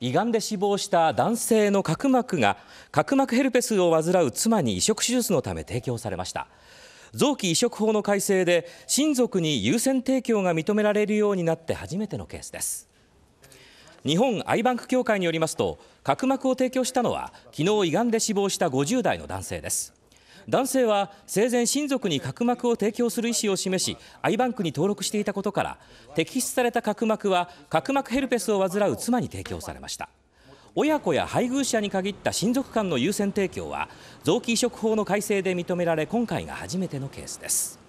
胃がんで死亡した男性の角膜が角膜ヘルペスを患う妻に移植手術のため提供されました臓器移植法の改正で親族に優先提供が認められるようになって初めてのケースです日本アイバンク協会によりますと角膜を提供したのは昨日胃がんで死亡した50代の男性です男性は生前親族に角膜を提供する意思を示し i バンクに登録していたことから摘出された角膜は角膜ヘルペスを患う妻に提供されました親子や配偶者に限った親族間の優先提供は臓器移植法の改正で認められ今回が初めてのケースです